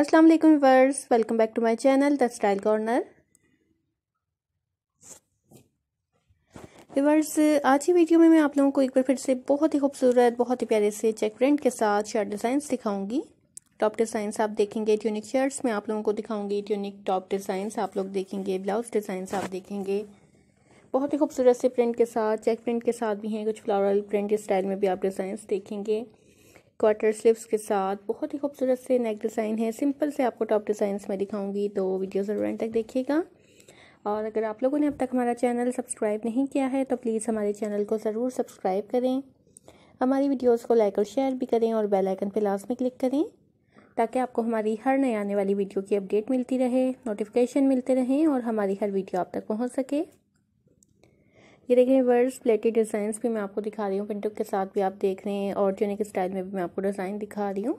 अस्सलाम वालेकुम वर्स welcome back to my channel the style corner viewers आज की वीडियो में मैं आप लोगों को एक बार फिर से बहुत ही खूबसूरत बहुत ही प्यारे से चेक प्रिंट के साथ शर्ट डिजाइन दिखाऊंगी टॉप डिज़ाइंस आप देखेंगे ट्यूनिक शर्ट्स में आप लोगों को दिखाऊंगी ट्यूनिक टॉप डिज़ाइंस आप लोग देखेंगे ब्लाउज डिज़ाइंस आप देखेंगे बहुत ही खूबसूरत से प्रिंट के साथ चेक प्रिंट के साथ भी हैं कुछ फ्लावरल प्रिंट स्टाइल में भी आप डिज़ाइंस देखेंगे क्वार्टर स्लीव्स के साथ बहुत ही खूबसूरत से नेक डिज़ाइन है सिंपल से आपको टॉप डिज़ाइंस में दिखाऊंगी तो वीडियो ज़रूर एंड तक देखिएगा और अगर आप लोगों ने अब तक हमारा चैनल सब्सक्राइब नहीं किया है तो प्लीज़ हमारे चैनल को ज़रूर सब्सक्राइब करें हमारी वीडियोज़ को लाइक और शेयर भी करें और बेलाइकन पर लाजमी क्लिक करें ताकि आपको हमारी हर नई आने वाली वीडियो की अपडेट मिलती रहे नोटिफिकेशन मिलते रहें और हमारी हर वीडियो आप तक पहुँच सके ये देखें वर्स प्लेटेड डिज़ाइंस भी मैं आपको दिखा रही हूँ पिंटो के साथ भी आप देख रहे हैं और यूनिक स्टाइल में भी मैं आपको डिज़ाइन दिखा रही हूँ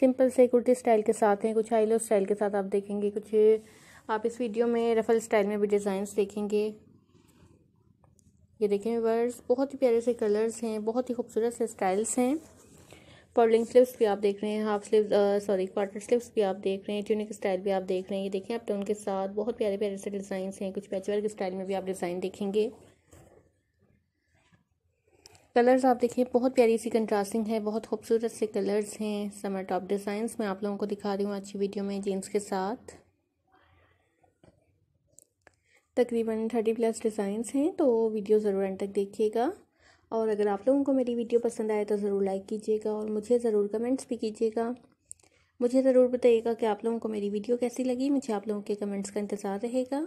सिंपल से कुर्ती स्टाइल के साथ हैं कुछ आईलो स्टाइल के साथ आप देखेंगे कुछ आप इस वीडियो में रफल स्टाइल में भी डिज़ाइंस देखेंगे ये देखें वर्स बहुत ही प्यारे से कलर्स हैं बहुत ही खूबसूरत से स्टाइल्स हैं पर्लिंग स्लिप्स भी आप देख रहे हैं half sleeve sorry quarter sleeves भी आप देख रहे हैं ट्यूनिक स्टाइल भी आप देख रहे हैं ये देखें आप टोन के साथ बहुत प्यारे प्यारे से डिज़ाइंस हैं कुछ पैचवर्क स्टाइल में भी आप डिज़ाइन देखेंगे कलर्स आप देखें बहुत प्यारी सी कंट्रास्टिंग है बहुत खूबसूरत से कलर्स हैं समर टॉप डिज़ाइंस मैं आप लोगों को दिखा रही हूँ अच्छी वीडियो में जीन्स के साथ तकरीबन थर्टी प्लस डिज़ाइंस हैं तो वीडियो ज़रूर एंड तक देखिएगा और अगर आप लोगों को मेरी वीडियो पसंद आए तो ज़रूर लाइक कीजिएगा और मुझे ज़रूर कमेंट्स भी कीजिएगा मुझे ज़रूर बताइएगा कि आप लोगों को मेरी वीडियो कैसी लगी मुझे आप लोगों के कमेंट्स का इंतज़ार रहेगा